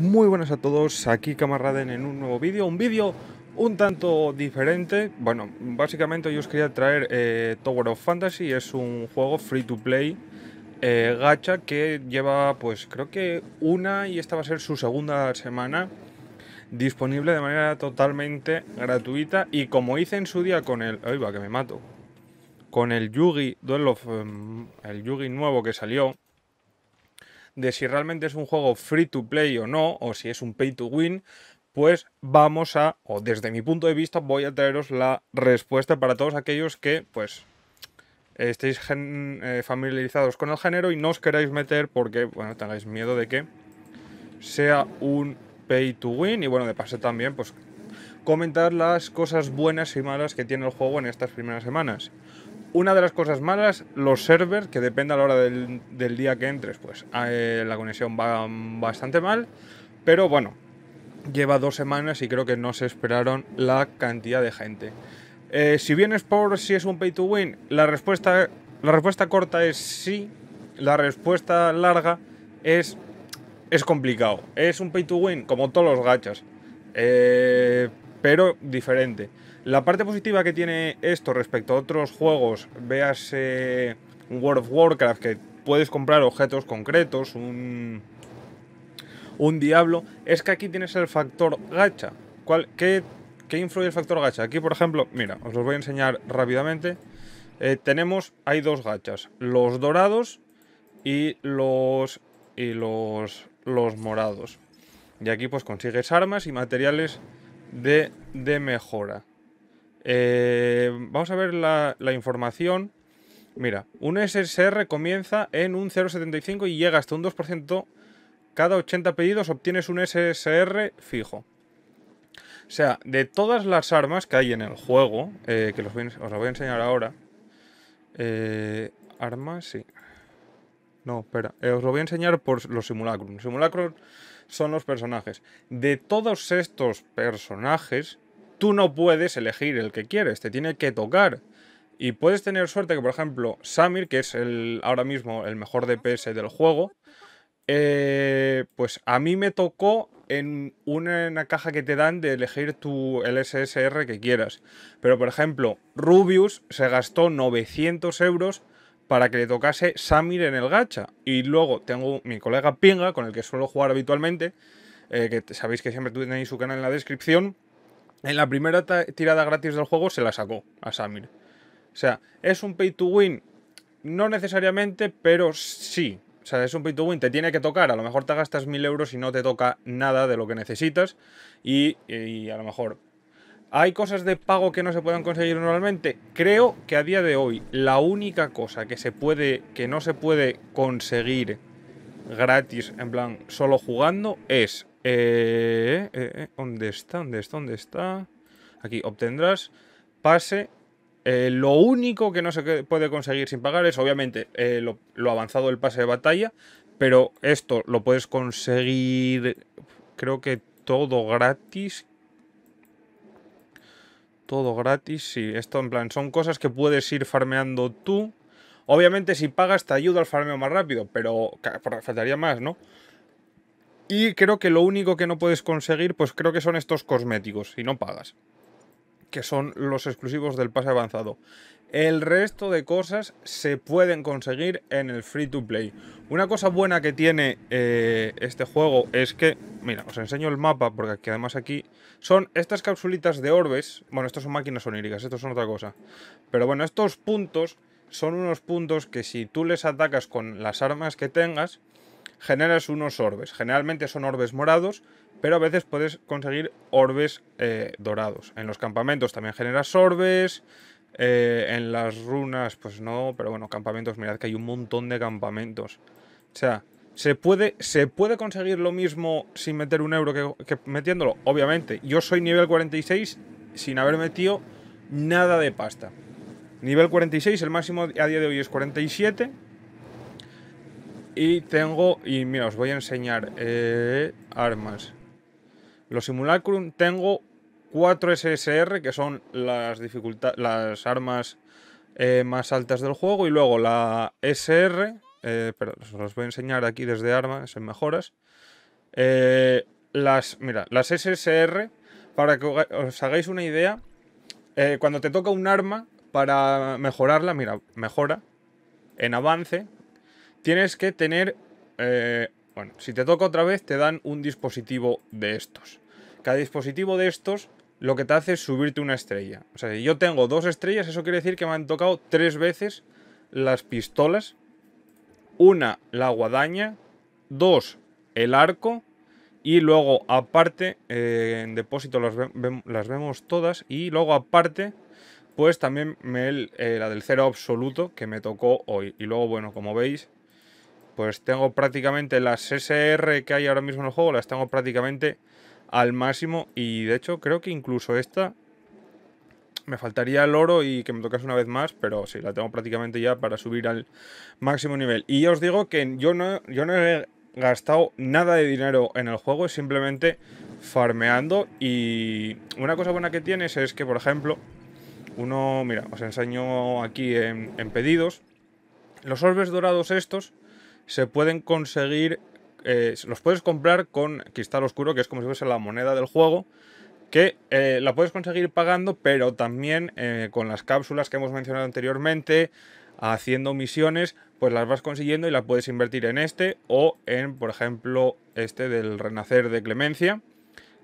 Muy buenas a todos, aquí Camaraden en un nuevo vídeo, un vídeo un tanto diferente. Bueno, básicamente yo os quería traer eh, Tower of Fantasy, es un juego free to play, eh, gacha, que lleva pues creo que una y esta va a ser su segunda semana disponible de manera totalmente gratuita y como hice en su día con el... ¡Ay va, que me mato! Con el Yugi, mm, el Yugi nuevo que salió, de si realmente es un juego free to play o no, o si es un pay to win, pues vamos a, o desde mi punto de vista, voy a traeros la respuesta para todos aquellos que, pues, estéis eh, familiarizados con el género y no os queráis meter porque, bueno, tengáis miedo de que sea un pay to win y, bueno, de paso también, pues, comentar las cosas buenas y malas que tiene el juego en estas primeras semanas. Una de las cosas malas, los servers, que depende a la hora del, día que entres, pues ah, eh, la conexión va bastante mal. Pero bueno, lleva dos semanas y creo que no se esperaron la cantidad de gente. Eh, si vienes por si es un pay to win, la respuesta, la respuesta corta es sí. La respuesta larga es, es complicado. Es un pay to win, como todos los gachas. Eh, pero diferente. La parte positiva que tiene esto respecto a otros juegos, veas eh, World of Warcraft, que puedes comprar objetos concretos, un, diablo, es que aquí tienes el factor gacha. ¿Cuál, qué, influye el factor gacha? Aquí, por ejemplo, mira, os los voy a enseñar rápidamente. Eh, tenemos, hay dos gachas, los dorados y los, y los, los morados. Y aquí pues consigues armas y materiales de, de mejora. Eh, vamos a ver la, información. Mira, un SSR comienza en un 0,75 y llega hasta un 2%. Cada 80 pedidos obtienes un SSR fijo. O sea, de todas las armas que hay en el juego, eh, que los os las voy a enseñar ahora. Eh, armas, sí. No, espera. Eh, os lo voy a enseñar por los simulacros. Los simulacros son los personajes. De todos estos personajes, tú no puedes elegir el que quieres, te tiene que tocar. Y puedes tener suerte que, por ejemplo, Samir, que es el, ahora mismo el mejor DPS del juego, eh, pues a mí me tocó en una, caja que te dan de elegir tu LSSR que quieras. Pero, por ejemplo, Rubius se gastó 900 euros para que le tocase Samir en el gacha. Y luego tengo mi colega Pinga, con el que suelo jugar habitualmente, eh, que sabéis que siempre tenéis su canal en la descripción en la primera tirada gratis del juego se la sacó a Samir. O sea, es un pay to win, no necesariamente, pero sí. O sea, es un pay to win, te tiene que tocar. A lo mejor te gastas mil euros y no te toca nada de lo que necesitas. Y, a lo mejor. ¿Hay cosas de pago que no se puedan conseguir normalmente? Creo que a día de hoy la única cosa que se puede. que no se puede conseguir gratis, en plan, solo jugando, es eh, eh, eh, ¿Dónde está? ¿Dónde está? ¿Dónde está? Aquí obtendrás pase. lo único que no se puede conseguir sin pagar es, obviamente, lo, lo, avanzado del pase de batalla. Pero esto lo puedes conseguir, creo que todo gratis. Todo gratis, sí. Esto en plan, son cosas que puedes ir farmeando tú. Obviamente, si pagas, te ayuda al farmeo más rápido, pero faltaría más, ¿no? Y creo que lo único que no puedes conseguir, pues creo que son estos cosméticos, si no pagas. Que son los exclusivos del pase avanzado. El resto de cosas se pueden conseguir en el free to play. Una cosa buena que tiene eh, este juego es que, mira, os enseño el mapa porque aquí, además aquí son estas capsulitas de orbes. Bueno, estas son máquinas oníricas, esto son otra cosa. Pero bueno, estos puntos son unos puntos que si tú les atacas con las armas que tengas, generas unos orbes. Generalmente son orbes morados, pero a veces puedes conseguir orbes eh, dorados. En los campamentos también generas orbes. Eh, en las runas, pues no, pero bueno, campamentos, mirad que hay un montón de campamentos. O sea, ¿se puede, ¿se puede conseguir lo mismo sin meter un euro que, que metiéndolo? Obviamente, yo soy nivel 46 sin haber metido nada de pasta. Nivel 46, el máximo a día de hoy es 47. Y tengo, y mira, os voy a enseñar eh, armas. Los Simulacrum tengo Cuatro SSR, que son las, las armas eh, más altas del juego, y luego la SR, eh, pero os voy a enseñar aquí desde armas, en mejoras. las, mira, las SSR, para que os hagáis una idea, cuando te toca un arma, para mejorarla, mira, mejora, en avance, tienes que tener... Eh, bueno, si te toca otra vez te dan un dispositivo de estos. Cada dispositivo de estos lo que te hace es subirte una estrella. O sea, yo tengo dos estrellas, eso quiere decir que me han tocado tres veces las pistolas. Una, la guadaña. Dos, el arco. Y luego, aparte, eh, en depósito las, vemos todas. Y luego, aparte, pues también me eh, la del cero absoluto que me tocó hoy. Y luego, bueno, como veis, pues tengo prácticamente las SR que hay ahora mismo en el juego, las tengo prácticamente al máximo. Y de hecho, creo que incluso esta me faltaría el oro y que me tocase una vez más, pero sí, la tengo prácticamente ya para subir al máximo nivel. Y ya os digo que yo no, yo no he gastado nada de dinero en el juego, es simplemente farmeando. Y una cosa buena que tienes es que, por ejemplo, uno, mira, os enseño aquí en, en pedidos, los orbes dorados estos se pueden conseguir, eh, los puedes comprar con cristal oscuro, que es como si fuese la moneda del juego, que eh, la puedes conseguir pagando, pero también eh, con las cápsulas que hemos mencionado anteriormente, haciendo misiones, pues las vas consiguiendo y las puedes invertir en este o en, por ejemplo, este del renacer de Clemencia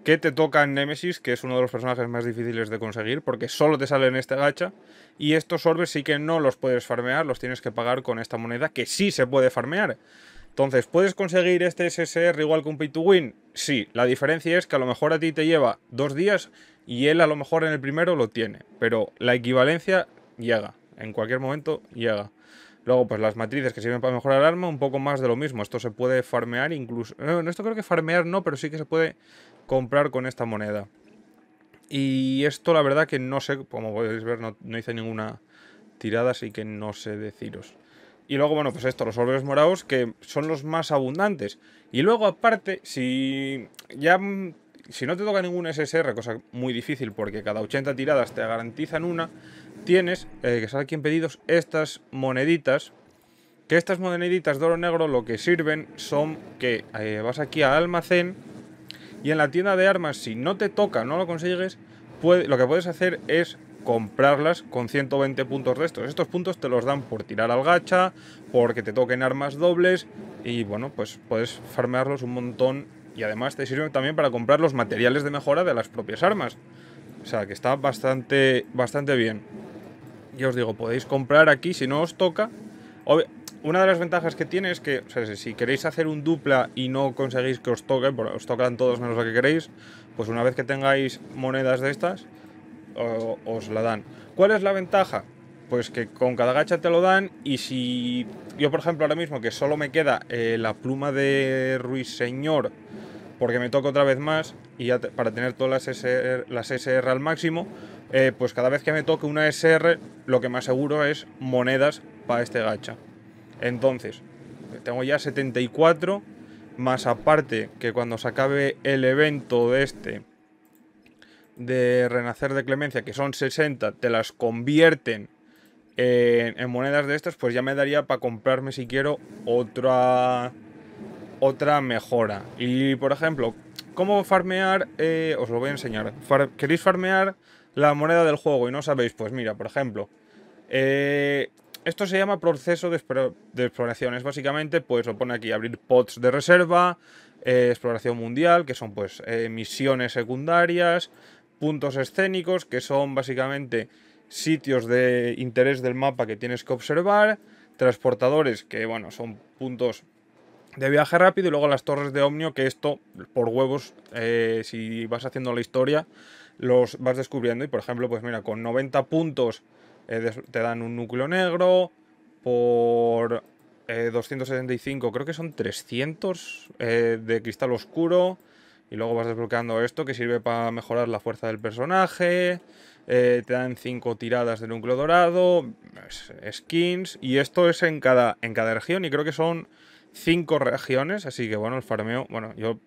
que te toca en Nemesis, que es uno de los personajes más difíciles de conseguir, porque solo te sale en esta gacha. Y estos orbes sí que no los puedes farmear, los tienes que pagar con esta moneda, que sí se puede farmear. Entonces, ¿puedes conseguir este SSR igual que un pay to win? Sí, la diferencia es que a lo mejor a ti te lleva dos días y él a lo mejor en el primero lo tiene, pero la equivalencia llega, en cualquier momento llega. Luego, pues las matrices que sirven para mejorar el arma, un poco más de lo mismo. Esto se puede farmear incluso... Eh, no, esto creo que farmear no, pero sí que se puede comprar con esta moneda. Y esto la verdad que no sé, como podéis ver, no, hice ninguna tirada, así que no sé deciros. Y luego, bueno, pues esto, los orbes morados, que son los más abundantes. Y luego, aparte, si ya... Mm, si no te toca ningún SSR, cosa muy difícil porque cada 80 tiradas te garantizan una, tienes, eh, que sale aquí en pedidos, estas moneditas. Que estas moneditas de oro negro lo que sirven son que eh, vas aquí al almacén y en la tienda de armas, si no te toca, no lo consigues, lo que puedes hacer es comprarlas con 120 puntos de estos. Estos puntos te los dan por tirar al gacha, porque te toquen armas dobles y bueno, pues puedes farmearlos un montón y además te sirven también para comprar los materiales de mejora de las propias armas. O sea, que está bastante, bastante bien. Yo os digo, podéis comprar aquí si no os toca una de las ventajas que tiene es que, si queréis hacer un dupla y no conseguís que os toque, os tocan todos menos lo que queréis, pues una vez que tengáis monedas de estas, os la dan. ¿Cuál es la ventaja? Pues que con cada gacha te lo dan y si yo, por ejemplo, ahora mismo que solo me queda eh, la pluma de Ruiseñor, porque me toca otra vez más y para tener todas las SR, al máximo, eh, pues cada vez que me toque una SR, lo que más seguro es monedas para este gacha. Entonces, tengo ya 74, más aparte que cuando se acabe el evento de este, de Renacer de Clemencia, que son 60, te las convierten en, monedas de estas, pues ya me daría para comprarme si quiero otra, otra mejora. Y por ejemplo, ¿cómo farmear? Eh, os lo voy a enseñar. ¿Queréis farmear la moneda del juego y no sabéis? Pues mira, por ejemplo, eh, esto se llama proceso de, exploraciones, básicamente, pues lo pone aquí, abrir pods de reserva, eh, exploración mundial, que son pues eh, misiones secundarias, puntos escénicos, que son básicamente sitios de interés del mapa que tienes que observar, transportadores, que bueno, son puntos de viaje rápido, y luego las torres de Omnio, que esto, por huevos, eh, si vas haciendo la historia, los vas descubriendo. Y por ejemplo, pues mira, con 90 puntos eh, te dan un núcleo negro por 275, eh, creo que son 300 eh, de cristal oscuro. Y luego vas desbloqueando esto que sirve para mejorar la fuerza del personaje. te dan 5 tiradas de núcleo dorado, skins. Y esto es en cada, en cada región y creo que son 5 regiones. Así que bueno, el farmeo, bueno, yo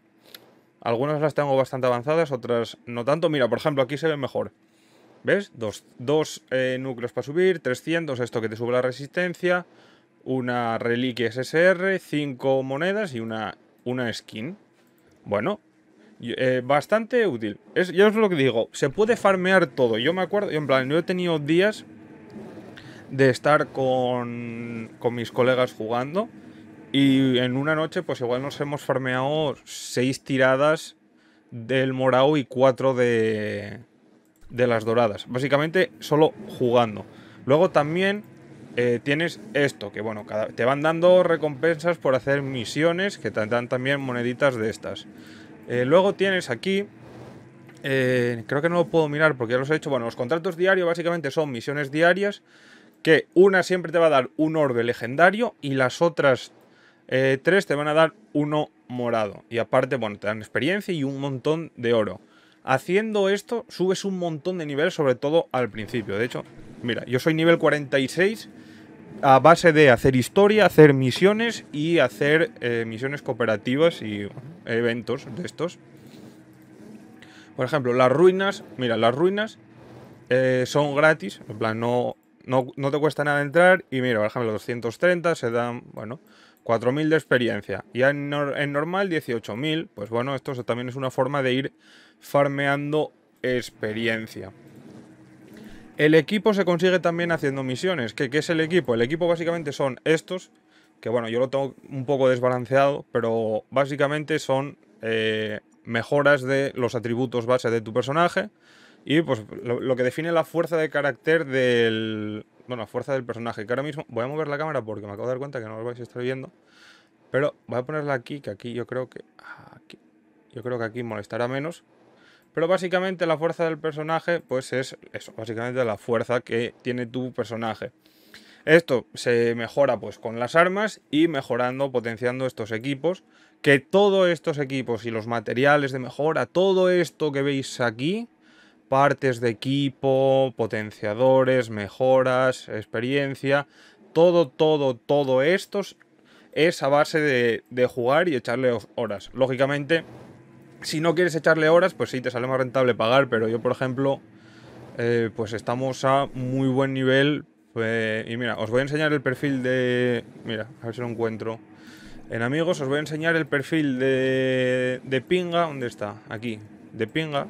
algunas las tengo bastante avanzadas, otras no tanto. Mira, por ejemplo, aquí se ve mejor. ¿Ves? Dos, eh, núcleos para subir, 300, esto que te sube la resistencia, una reliquia SSR, cinco monedas y una, una skin. Bueno, eh, bastante útil. Es, ya os lo que digo, se puede farmear todo. Yo me acuerdo, en plan, yo he tenido días de estar con, con mis colegas jugando y en una noche pues igual nos hemos farmeado seis tiradas del morao y cuatro de de las doradas. Básicamente solo jugando. Luego también eh, tienes esto, que bueno, te van dando recompensas por hacer misiones, que te dan también moneditas de estas. Eh, luego tienes aquí, eh, creo que no lo puedo mirar porque ya los he hecho, bueno, los contratos diarios básicamente son misiones diarias, que una siempre te va a dar un orbe legendario y las otras tres te van a dar uno morado. Y aparte, bueno, te dan experiencia y un montón de oro. Haciendo esto subes un montón de nivel, sobre todo al principio. De hecho, mira, yo soy nivel 46 a base de hacer historia, hacer misiones y hacer eh, misiones cooperativas y eventos de estos. Por ejemplo, las ruinas, mira, las ruinas eh, son gratis, en plan, no, no, te cuesta nada entrar y mira, por ejemplo, 230 se dan, bueno, 4.000 de experiencia. Y en, en normal 18.000, pues bueno, esto también es una forma de ir farmeando experiencia. El equipo se consigue también haciendo misiones. ¿Qué, es el equipo? El equipo básicamente son estos, que bueno, yo lo tengo un poco desbalanceado, pero básicamente son eh, mejoras de los atributos base de tu personaje y pues lo, que define la fuerza de carácter del... Bueno, la fuerza del personaje, que ahora mismo... Voy a mover la cámara porque me acabo de dar cuenta que no lo vais a estar viendo. Pero voy a ponerla aquí, que aquí yo creo que... yo creo que aquí molestará menos. Pero básicamente la fuerza del personaje, pues es eso, básicamente la fuerza que tiene tu personaje. Esto se mejora pues con las armas y mejorando, potenciando estos equipos. Que todos estos equipos y los materiales de mejora, todo esto que veis aquí, partes de equipo, potenciadores, mejoras, experiencia, todo, todo, todo esto es a base de, de jugar y echarle horas. Lógicamente, si no quieres echarle horas, pues sí, te sale más rentable pagar, pero yo, por ejemplo, eh, pues estamos a muy buen nivel. Eh, y mira, os voy a enseñar el perfil de... Mira, a ver si lo encuentro. En amigos os voy a enseñar el perfil de, de Pinga, ¿dónde está? Aquí, de Pinga,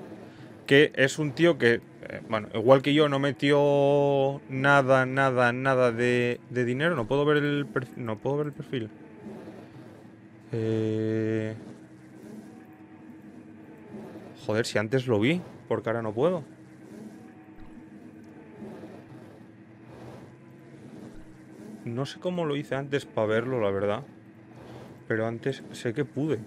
que es un tío que, eh, bueno, igual que yo no metió nada, nada, nada de, de dinero. No puedo ver el perfil, no puedo ver el perfil. Eh... Joder, si antes lo vi, porque ahora no puedo. No sé cómo lo hice antes para verlo, la verdad. Pero antes sé que pude.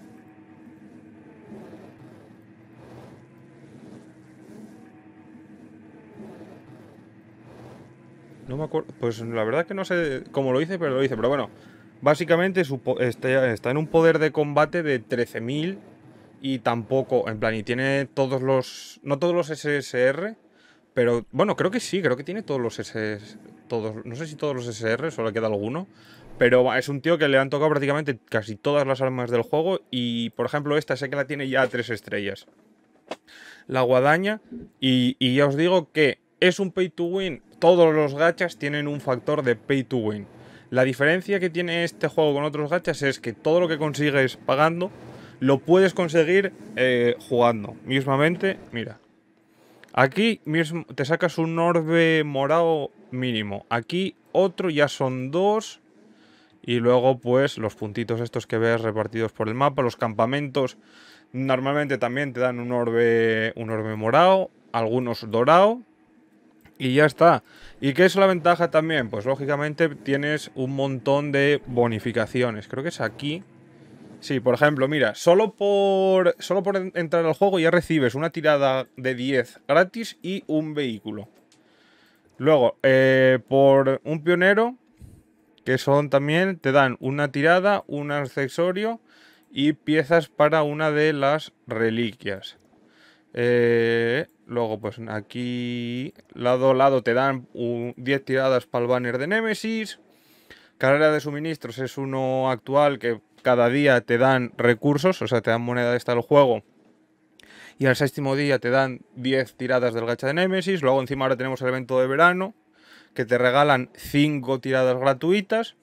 No me acuerdo. Pues la verdad que no sé cómo lo hice, pero lo hice. Pero bueno, básicamente este, está en un poder de combate de 13.000 y tampoco, en plan, y tiene todos los, no todos los SSR, pero bueno, creo que sí, creo que tiene todos los SSR, todos, no sé si todos los SSR, solo queda alguno, pero es un tío que le han tocado prácticamente casi todas las armas del juego y, por ejemplo, esta sé que la tiene ya tres estrellas. La guadaña, y, y ya os digo que es un pay to win, todos los gachas tienen un factor de pay to win. La diferencia que tiene este juego con otros gachas es que todo lo que consigues pagando lo puedes conseguir eh, jugando. Mismamente, mira. Aquí mismo te sacas un orbe morado mínimo. Aquí otro, ya son dos. Y luego, pues, los puntitos estos que ves repartidos por el mapa, los campamentos. Normalmente también te dan un orbe, un orbe morado, algunos dorado. Y ya está. ¿Y qué es la ventaja también? Pues lógicamente tienes un montón de bonificaciones. Creo que es aquí. Sí, por ejemplo, mira, solo por, solo por entrar al juego ya recibes una tirada de 10 gratis y un vehículo. Luego, eh, por un pionero, que son también, te dan una tirada, un accesorio y piezas para una de las reliquias. Eh, luego, pues aquí, lado a lado, te dan 10 tiradas para el banner de Nemesis. Carrera de suministros es uno actual que cada día te dan recursos, o sea, te dan moneda esta el juego. Y al séptimo día te dan 10 tiradas del gacha de Nemesis. Luego encima ahora tenemos el evento de verano, que te regalan 5 tiradas gratuitas.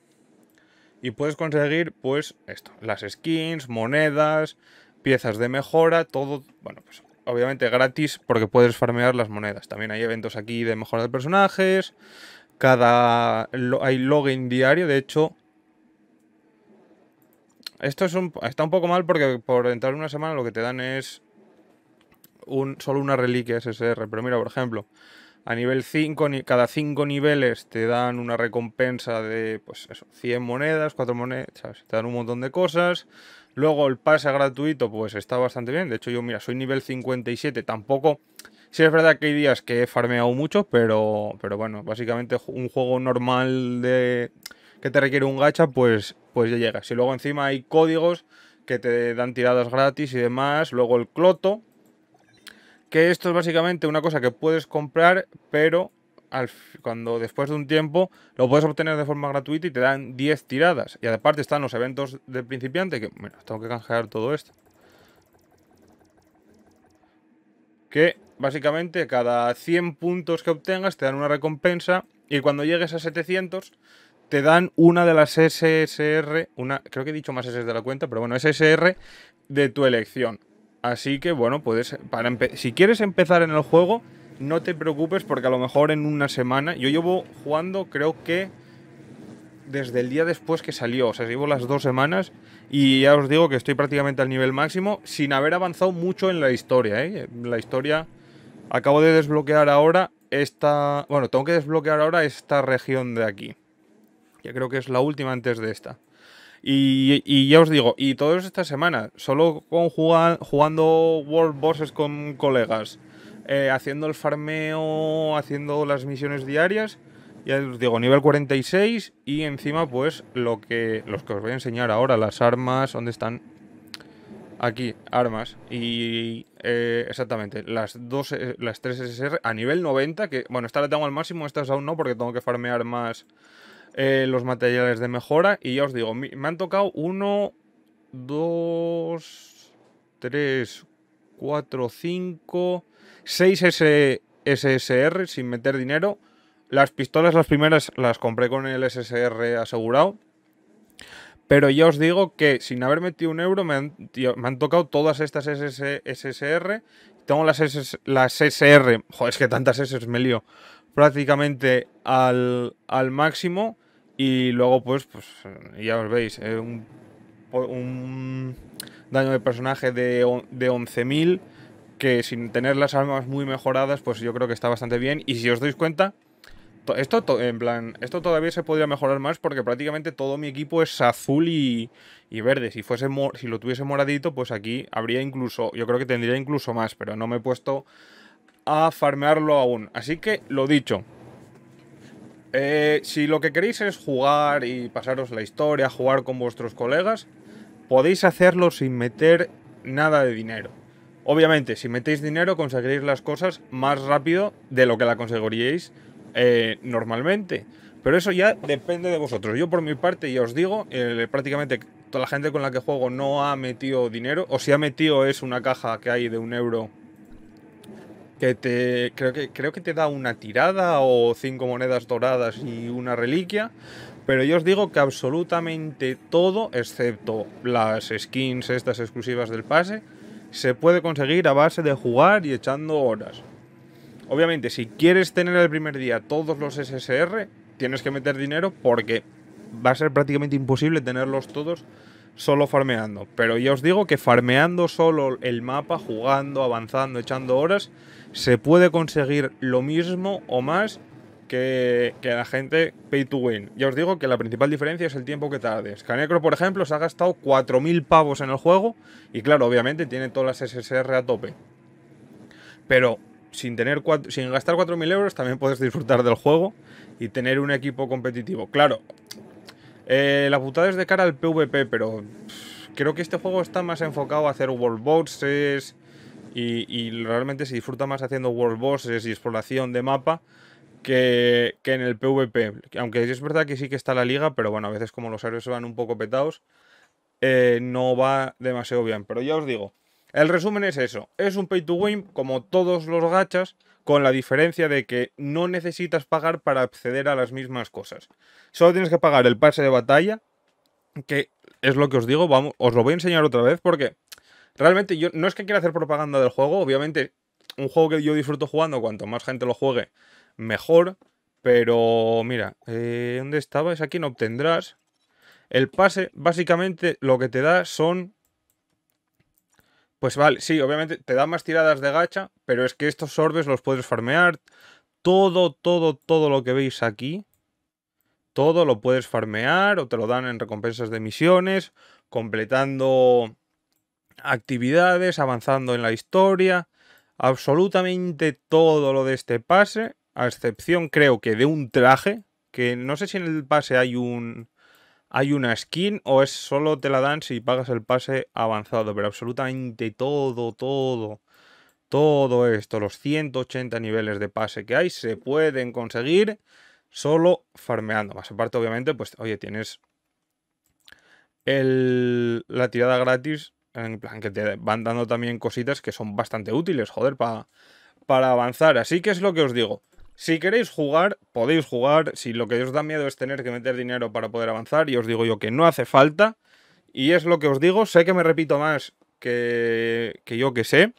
Y puedes conseguir, pues, esto, las skins, monedas, piezas de mejora, todo, bueno, pues obviamente gratis porque puedes farmear las monedas. También hay eventos aquí de mejora de personajes, cada hay login diario, de hecho, esto es un, está un poco mal porque por entrar una semana lo que te dan es un, solo una reliquia SSR. Pero mira, por ejemplo, a nivel 5, cada 5 niveles te dan una recompensa de pues eso, 100 monedas, 4 monedas, te dan un montón de cosas. Luego el pase gratuito pues está bastante bien. De hecho yo, mira, soy nivel 57, tampoco... Sí es verdad que hay días que he farmeado mucho, pero, pero bueno, básicamente un juego normal de que te requiere un gacha, pues, pues ya llegas. Y luego encima hay códigos que te dan tiradas gratis y demás. Luego el cloto, que esto es básicamente una cosa que puedes comprar, pero al, cuando después de un tiempo lo puedes obtener de forma gratuita y te dan 10 tiradas. Y aparte están los eventos del principiante, que bueno, tengo que canjear todo esto. Que básicamente cada 100 puntos que obtengas te dan una recompensa y cuando llegues a 700 te dan una de las SSR, una, creo que he dicho más SS de la cuenta, pero bueno, SSR de tu elección. Así que bueno, puedes, para si quieres empezar en el juego, no te preocupes porque a lo mejor en una semana, yo llevo jugando creo que desde el día después que salió, o sea, llevo las dos semanas y ya os digo que estoy prácticamente al nivel máximo sin haber avanzado mucho en la historia. ¿eh? La historia acabo de desbloquear ahora esta, bueno, tengo que desbloquear ahora esta región de aquí. Ya creo que es la última antes de esta. Y, ya os digo, y todos es esta semana, solo con jugando World Bosses con colegas, eh, haciendo el farmeo, haciendo las misiones diarias, ya os digo, nivel 46 y encima pues lo que los que os voy a enseñar ahora, las armas, ¿dónde están? Aquí, armas. Y eh, exactamente, las dos, eh, las 3 SSR a nivel 90, que bueno, esta la tengo al máximo, estas aún no porque tengo que farmear más eh, los materiales de mejora. Y ya os digo, me han tocado 1, 2, 3, 4, 5, 6 SSR sin meter dinero. Las pistolas, las primeras, las compré con el SSR asegurado. Pero ya os digo que sin haber metido un euro me han, tocado todas estas SSR. Tengo las, SSR las joder, es que tantas SS me lío, prácticamente al, al máximo. Y luego, pues, pues ya os veis, eh, un, daño de personaje de, 11.000, que sin tener las armas muy mejoradas, pues yo creo que está bastante bien. Y si os dais cuenta, esto, en plan, esto todavía se podría mejorar más porque prácticamente todo mi equipo es azul y, y verde. Si, si lo tuviese moradito, pues aquí habría incluso, yo creo que tendría incluso más, pero no me he puesto a farmearlo aún. Así que, lo dicho, eh, si lo que queréis es jugar y pasaros la historia, jugar con vuestros colegas, podéis hacerlo sin meter nada de dinero. Obviamente, si metéis dinero conseguiréis las cosas más rápido de lo que la conseguiríais eh, normalmente. Pero eso ya depende de vosotros. Yo por mi parte ya os digo, eh, prácticamente toda la gente con la que juego no ha metido dinero, o si ha metido es una caja que hay de un euro que te creo que creo que te da una tirada o cinco monedas doradas y una reliquia pero yo os digo que absolutamente todo excepto las skins estas exclusivas del pase se puede conseguir a base de jugar y echando horas obviamente si quieres tener el primer día todos los SSR tienes que meter dinero porque va a ser prácticamente imposible tenerlos todos solo farmeando. Pero ya os digo que farmeando solo el mapa, jugando, avanzando, echando horas, se puede conseguir lo mismo o más que, que, la gente pay to win. Ya os digo que la principal diferencia es el tiempo que tardes. Canecro, por ejemplo, se ha gastado 4.000 pavos en el juego y claro, obviamente tiene todas las SSR a tope. Pero sin, tener sin gastar 4.000 euros también puedes disfrutar del juego y tener un equipo competitivo. Claro, eh, la putada es de cara al PvP, pero creo que este juego está más enfocado a hacer world bosses y, realmente se disfruta más haciendo world bosses y exploración de mapa que, en el PvP. Aunque es verdad que sí que está la liga, pero bueno, a veces como los héroes se van un poco petados, eh, no va demasiado bien. Pero ya os digo, el resumen es eso, es un pay to win como todos los gachas, con la diferencia de que no necesitas pagar para acceder a las mismas cosas. Solo tienes que pagar el pase de batalla, que es lo que os digo, vamos, os lo voy a enseñar otra vez porque realmente yo no es que quiera hacer propaganda del juego, obviamente un juego que yo disfruto jugando, cuanto más gente lo juegue, mejor, pero mira, eh, ¿dónde estaba? Es aquí no obtendrás. El pase básicamente lo que te da son pues vale, sí, obviamente te dan más tiradas de gacha, pero es que estos orbes los puedes farmear. Todo, todo, todo lo que veis aquí, todo lo puedes farmear o te lo dan en recompensas de misiones, completando actividades, avanzando en la historia. Absolutamente todo lo de este pase, a excepción creo que de un traje, que no sé si en el pase hay un hay una skin o es solo te la dan si pagas el pase avanzado. Pero absolutamente todo, todo, todo esto, los 180 niveles de pase que hay, se pueden conseguir solo farmeando. Más aparte, obviamente, pues, oye, tienes el, la tirada gratis. En plan, que te van dando también cositas que son bastante útiles, joder, para avanzar. Así que es lo que os digo. Si queréis jugar, podéis jugar. Si lo que os da miedo es tener que meter dinero para poder avanzar, y os digo yo que no hace falta. Y es lo que os digo, sé que me repito más que, que yo que sé,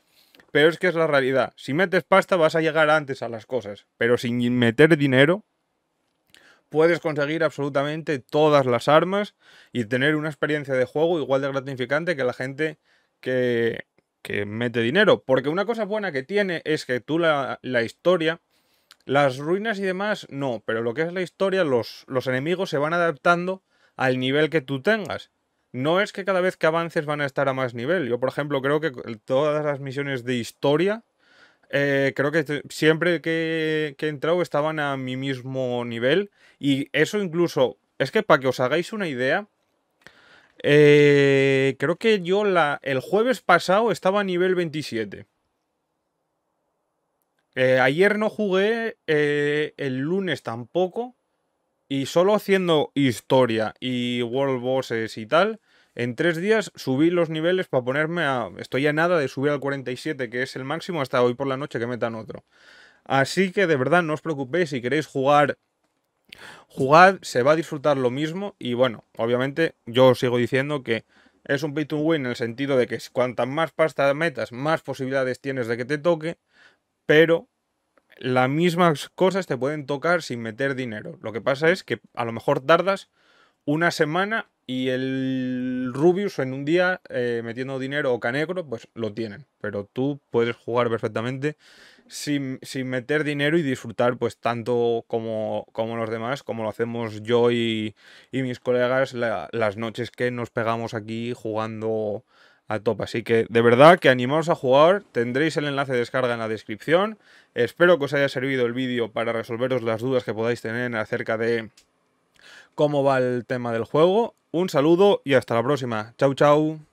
pero es que es la realidad. Si metes pasta vas a llegar antes a las cosas, pero sin meter dinero puedes conseguir absolutamente todas las armas y tener una experiencia de juego igual de gratificante que la gente que, que mete dinero. Porque una cosa buena que tiene es que tú la, la historia las ruinas y demás, no, pero lo que es la historia, los, enemigos se van adaptando al nivel que tú tengas. No es que cada vez que avances van a estar a más nivel. Yo, por ejemplo, creo que todas las misiones de historia, eh, creo que siempre que, he entrado estaban a mi mismo nivel. Y eso incluso, es que para que os hagáis una idea, eh, creo que yo la, el jueves pasado estaba a nivel 27. Eh, ayer no jugué, eh, el lunes tampoco. Y solo haciendo historia y World Bosses y tal, en tres días subí los niveles para ponerme a... Estoy a nada de subir al 47, que es el máximo, hasta hoy por la noche que metan otro. Así que de verdad no os preocupéis si queréis jugar Jugad, se va a disfrutar lo mismo y bueno, obviamente yo os sigo diciendo que es un pay to win en el sentido de que cuantas más pasta metas, más posibilidades tienes de que te toque, pero las mismas cosas te pueden tocar sin meter dinero. Lo que pasa es que a lo mejor tardas una semana y el Rubius en un día eh, metiendo dinero o canegro, pues lo tienen. Pero tú puedes jugar perfectamente sin, sin meter dinero y disfrutar pues tanto como, como, los demás, como lo hacemos yo y, mis colegas las noches que nos pegamos aquí jugando a Así que de verdad que animaos a jugar, tendréis el enlace de descarga en la descripción. Espero que os haya servido el vídeo para resolveros las dudas que podáis tener acerca de cómo va el tema del juego. Un saludo y hasta la próxima. Chau, chau.